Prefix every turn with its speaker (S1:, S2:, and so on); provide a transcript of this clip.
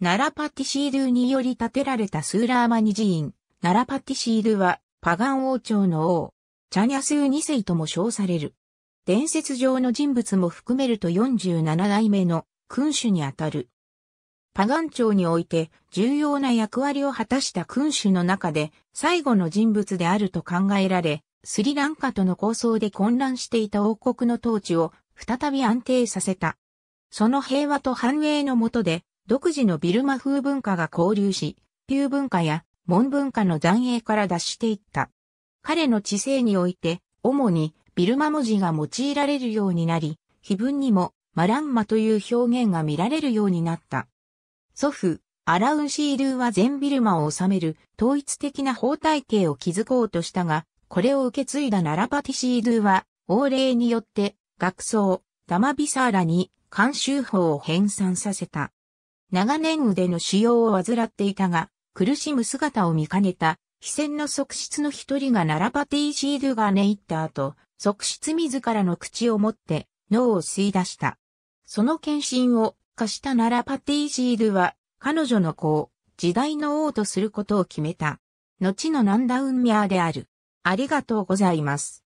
S1: ナラパティシールにより建てられたスーラーマニ寺院。ナラパティシールはパガン王朝の王、チャニャスー二世とも称される。伝説上の人物も含めると47代目の君主にあたる。パガン朝において重要な役割を果たした君主の中で最後の人物であると考えられ、スリランカとの構想で混乱していた王国の統治を再び安定させた。その平和と繁栄のもとで独自のビルマ風文化が交流し、旧文化や文文化の残影から脱していった。彼の知性において、主にビルマ文字が用いられるようになり、碑文にもマランマという表現が見られるようになった。祖父、アラウンシールーは全ビルマを治める統一的な法体系を築こうとしたが、これを受け継いだナラパティシールーは、王令によって、学僧、ダマビサーラに、慣習法を編纂させた。長年腕の腫瘍を患っていたが、苦しむ姿を見かねた、非戦の側室の一人がナラパティ・シードが寝入った後、側室自らの口を持って脳を吸い出した。その献身を貸したナラパティ・シールは、彼女の子を時代の王とすることを決めた。後のナンダウンミャーである。ありがとうございます。